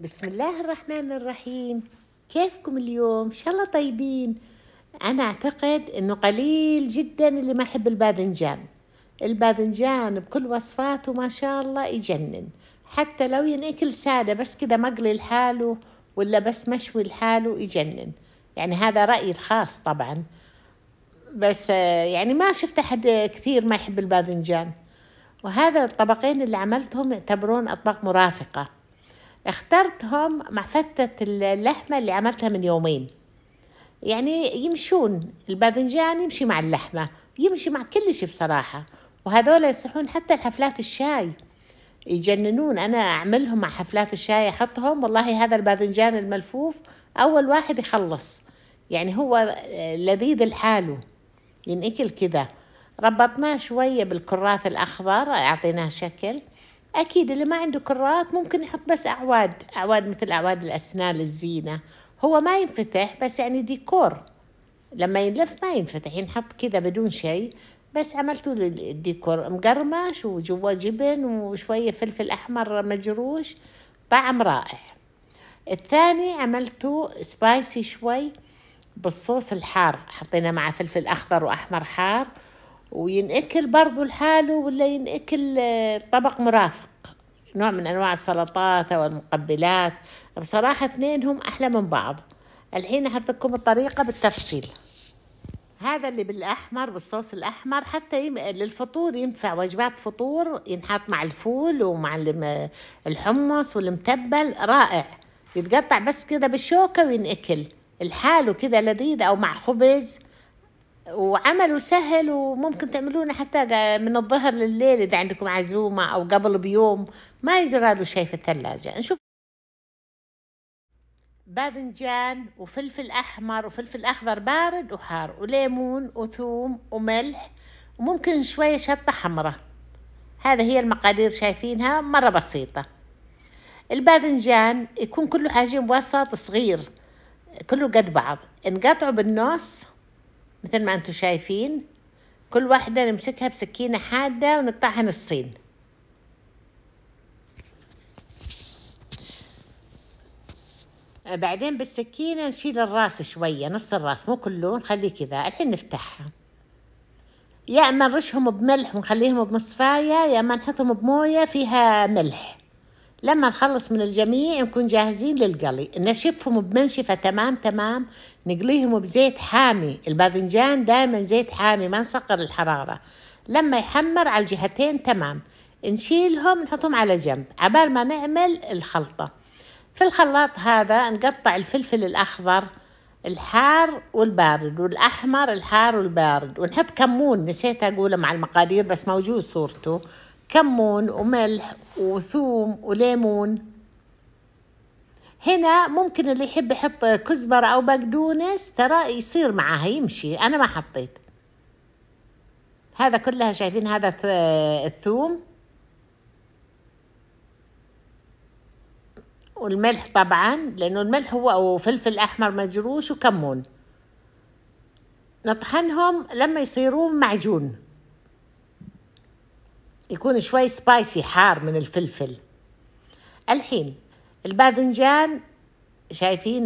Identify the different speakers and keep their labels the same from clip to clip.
Speaker 1: بسم الله الرحمن الرحيم كيفكم اليوم؟ إن شاء الله طيبين أنا أعتقد أنه قليل جدا اللي ما يحب الباذنجان الباذنجان بكل وصفاته ما شاء الله يجنن حتى لو ينأكل سادة بس كذا مقلي لحاله ولا بس مشوي لحاله يجنن يعني هذا رأيي الخاص طبعا بس آه، يعني ما شفت أحد كثير ما يحب الباذنجان وهذا الطبقين اللي عملتهم يعتبرون أطباق مرافقة اخترتهم مع فتة اللحمة اللي عملتها من يومين يعني يمشون الباذنجان يمشي مع اللحمة يمشي مع كل شيء بصراحة وهذول يصحون حتى الحفلات الشاي يجننون أنا أعملهم مع حفلات الشاي أحطهم والله هذا الباذنجان الملفوف أول واحد يخلص يعني هو آه، لذيذ لحاله ينأكل كذا ربطناه شوية بالكراث الأخضر أعطيناه شكل أكيد اللي ما عنده كرات ممكن يحط بس أعواد أعواد مثل أعواد الأسنان الزينة هو ما ينفتح بس يعني ديكور لما ينلف ما ينفتح ينحط كذا بدون شيء بس عملته الديكور مقرمش وجواه جبن وشوية فلفل أحمر مجروش طعم رائع الثاني عملته سبايسي شوي بالصوص الحار حطينا معه فلفل أخضر وأحمر حار وينأكل برضو لحاله ولا ينأكل آه، طبق مرافق نوع من أنواع السلطات أو المقبلات بصراحة اثنينهم أحلى من بعض الحين أحطكم الطريقة بالتفصيل هذا اللي بالأحمر بالصوص الأحمر حتى يم... للفطور ينفع وجبات فطور ينحط مع الفول ومع الحمص والمتبل رائع يتقطع بس كذا بالشوكة وينأكل الحال كذا لذيذ أو مع خبز وعمله سهل وممكن تعملونه حتى من الظهر لليل إذا عندكم عزومة أو قبل بيوم ما يجرى له شيء في الثلاجة نشوف باذنجان وفلفل أحمر وفلفل أخضر بارد وحار وليمون وثوم وملح وممكن شوية شطة حمراء هذا هي المقادير شايفينها مرة بسيطة الباذنجان يكون كله حجم وسط صغير كله قد بعض نقطعه بالنص مثل ما انتم شايفين كل واحدة نمسكها بسكينة حادة ونقطعها نصين بعدين بالسكينة نشيل الراس شوية نص الراس مو كله نخليه كذا الحين نفتحها يا اما نرشهم بملح ونخليهم بمصفاية يا اما نحطهم بموية فيها ملح لما نخلص من الجميع نكون جاهزين للقلي نشفهم بمنشفة تمام تمام نقليهم بزيت حامي الباذنجان دائما زيت حامي ما نسقر الحرارة لما يحمر على الجهتين تمام نشيلهم نحطهم على جنب عبال ما نعمل الخلطة في الخلاط هذا نقطع الفلفل الأخضر الحار والبارد والأحمر الحار والبارد ونحط كمون نسيت أقوله مع المقادير بس موجود صورته كمون وملح وثوم وليمون هنا ممكن اللي يحب يحط كزبرة أو بقدونس ترى يصير معها يمشي أنا ما حطيت هذا كلها شايفين هذا الثوم والملح طبعا لأنه الملح هو وفلفل أحمر مجروش وكمون نطحنهم لما يصيرون معجون يكون شوي سبايسي حار من الفلفل الحين الباذنجان شايفين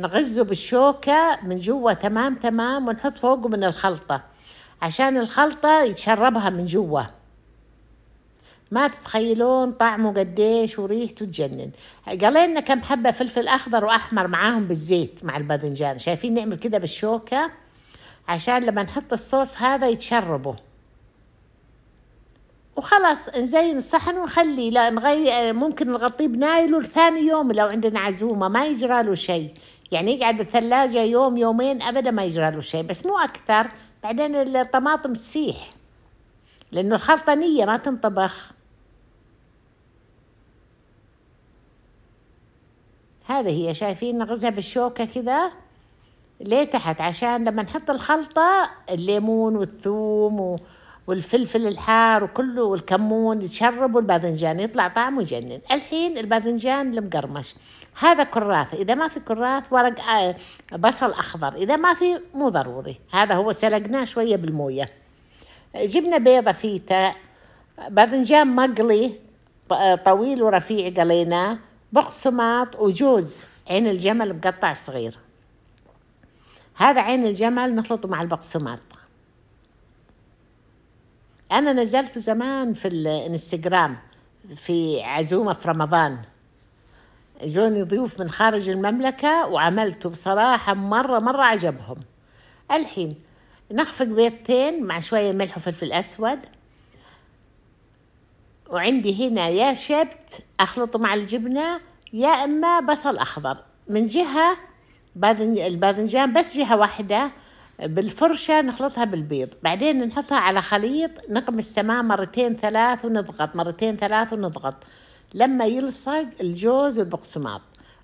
Speaker 1: نغزه بالشوكة من جوا تمام تمام ونحط فوقه من الخلطة عشان الخلطة يتشربها من جوا ما تتخيلون طعمه قديش وريحته تجنن قلينا كم حبة فلفل أخضر وأحمر معاهم بالزيت مع الباذنجان شايفين نعمل كده بالشوكة عشان لما نحط الصوص هذا يتشربه وخلاص نزين الصحن ونخليه لا نغي ممكن نغطيه بنايلون ثاني يوم لو عندنا عزومة ما يجرى له شيء يعني يقعد بالثلاجة يوم يومين أبدا ما يجرى له شيء بس مو أكثر بعدين الطماطم تسيح لأنه الخلطة نية ما تنطبخ هذا هي شايفين نغزها بالشوكة كذا ليه تحت عشان لما نحط الخلطة الليمون والثوم و... والفلفل الحار وكله والكمون يتشرب الباذنجان يطلع طعمه يجنن الحين الباذنجان المقرمش هذا كراث اذا ما في كراث ورق آه، بصل اخضر اذا ما في مو ضروري هذا هو سلقناه شويه بالمويه جبنا بيضه فيتا باذنجان مقلي طويل ورفيع قليناه بقسماط وجوز عين الجمل مقطع صغير هذا عين الجمل نخلطه مع البقسماط أنا نزلته زمان في الانستغرام في عزومة في رمضان جوني ضيوف من خارج المملكة وعملته بصراحة مرة مرة عجبهم الحين نخفق بيضتين مع شوية ملح وفلفل أسود وعندي هنا يا شبت أخلطه مع الجبنة يا إما بصل أخضر من جهة الباذنجان بس جهة واحدة بالفرشة نخلطها بالبيض بعدين نحطها على خليط نغمس تمام مرتين ثلاث ونضغط مرتين ثلاث ونضغط لما يلصق الجوز والبقسماط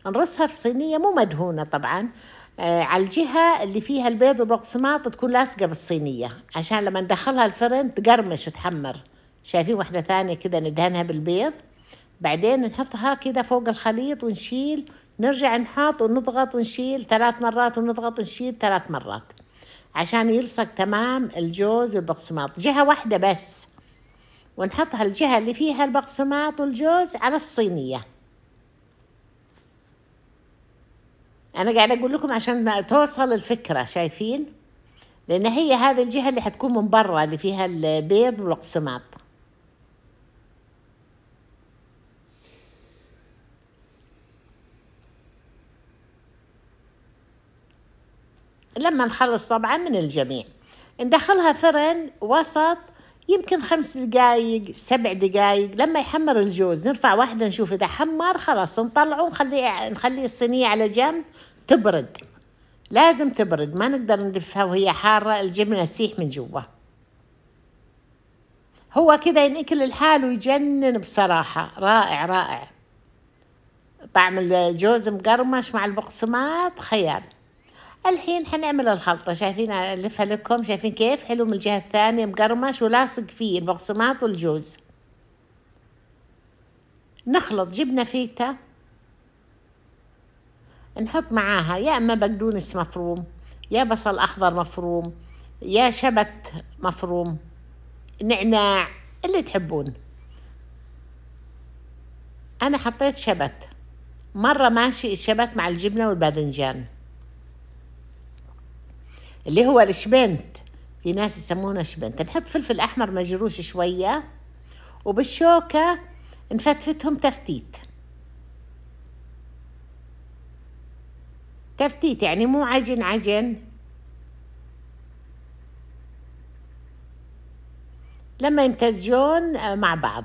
Speaker 1: نرصها في صينية مو مدهونة طبعا آه على الجهة اللي فيها البيض والبقسماط تكون لاصقة بالصينية عشان لما ندخلها الفرن تقرمش وتحمر شايفين واحدة ثانية كذا ندهنها بالبيض بعدين نحطها كذا فوق الخليط ونشيل نرجع نحط ونضغط ونشيل ثلاث مرات ونضغط ونشيل ثلاث مرات عشان يلصق تمام الجوز والبقسماط جهة واحدة بس ونحط هالجهة اللي فيها البقسماط والجوز على الصينية أنا قاعدة أقول لكم عشان توصل الفكرة شايفين؟ لأن هي هذه الجهة اللي حتكون من برا اللي فيها البيض والبقسماط لما نخلص طبعا من الجميع ندخلها فرن وسط يمكن خمس دقايق سبع دقايق لما يحمر الجوز نرفع واحدة نشوف إذا حمر خلاص نطلعه ونخليه نخلي الصينية على جنب تبرد لازم تبرد ما نقدر ندفها وهي حارة الجبنة تسيح من جوا هو كذا ينأكل الحال ويجنن بصراحة رائع رائع طعم الجوز مقرمش مع البقسماط خيال الحين حنعمل الخلطة شايفين ألفها لكم شايفين كيف حلو من الجهة الثانية مقرمش ولاصق فيه البقسماط والجوز نخلط جبنة فيتا نحط معاها يا إما بقدونس مفروم يا بصل أخضر مفروم يا شبت مفروم نعناع اللي تحبون أنا حطيت شبت مرة ماشي الشبت مع الجبنة والباذنجان اللي هو الشبنت في ناس يسمونه شبنت نحط فلفل أحمر مجروش شوية وبالشوكة نفتفتهم تفتيت تفتيت يعني مو عجن عجن لما يمتزجون مع بعض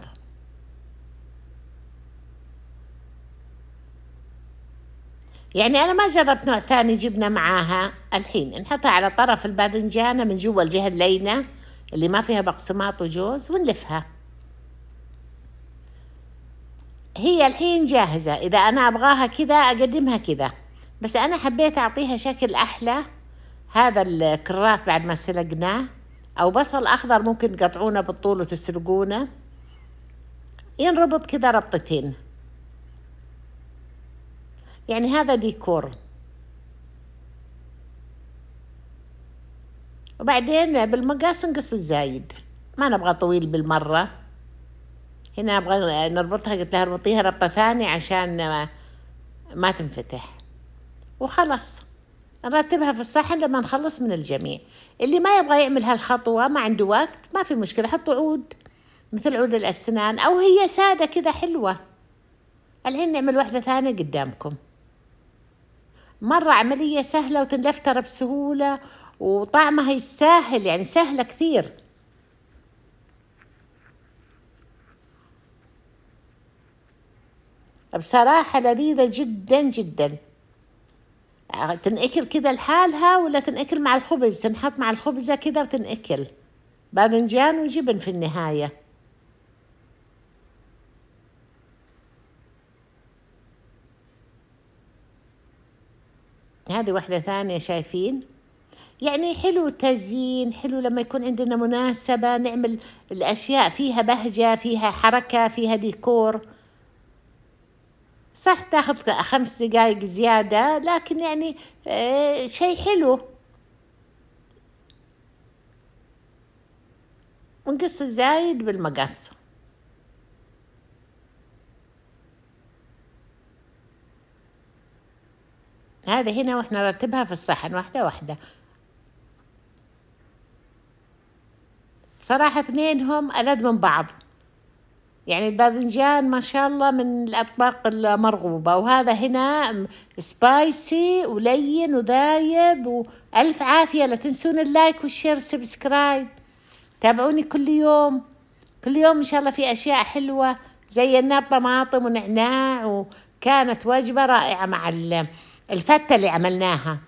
Speaker 1: يعني أنا ما جربت نوع ثاني جبنا معاها الحين نحطها على طرف الباذنجانة من جوا الجهة اللينة اللي ما فيها بقسماط وجوز ونلفها هي الحين جاهزة إذا أنا أبغاها كذا أقدمها كذا بس أنا حبيت أعطيها شكل أحلى هذا الكرات بعد ما سلقناه أو بصل أخضر ممكن تقطعونه بالطول وتسلقونه ينربط كذا ربطتين يعني هذا ديكور وبعدين بالمقاس نقص الزايد ما نبغى طويل بالمرة هنا أبغى نربطها قلت لها اربطيها ربطة ثانية عشان ما, ما تنفتح وخلاص نرتبها في الصحن لما نخلص من الجميع اللي ما يبغى يعمل هالخطوة ما عنده وقت ما في مشكلة حطوا عود مثل عود الأسنان أو هي سادة كذا حلوة الحين نعمل واحدة ثانية قدامكم مرة عملية سهلة وتنلف ترى بسهولة وطعمها يسهل يعني سهلة كثير بصراحة لذيذة جدا جدا تنأكل كذا لحالها ولا تنأكل مع الخبز تنحط مع الخبزة كذا وتنأكل باذنجان وجبن في النهايه هذه واحدة ثانية شايفين يعني حلو التزيين حلو لما يكون عندنا مناسبة نعمل الأشياء فيها بهجة فيها حركة فيها ديكور صح تاخذ خمس دقايق زيادة لكن يعني آه، شيء حلو ونقص الزايد بالمقص هذا هنا واحنا نرتبها في الصحن واحدة واحدة صراحة اثنين هم ألد من بعض يعني الباذنجان ما شاء الله من الأطباق المرغوبة وهذا هنا سبايسي ولين وذايب وألف عافية لا تنسون اللايك والشير والسبسكرايب تابعوني كل يوم كل يوم إن شاء الله في أشياء حلوة زينا بطماطم ونعناع وكانت وجبة رائعة مع الفته اللي عملناها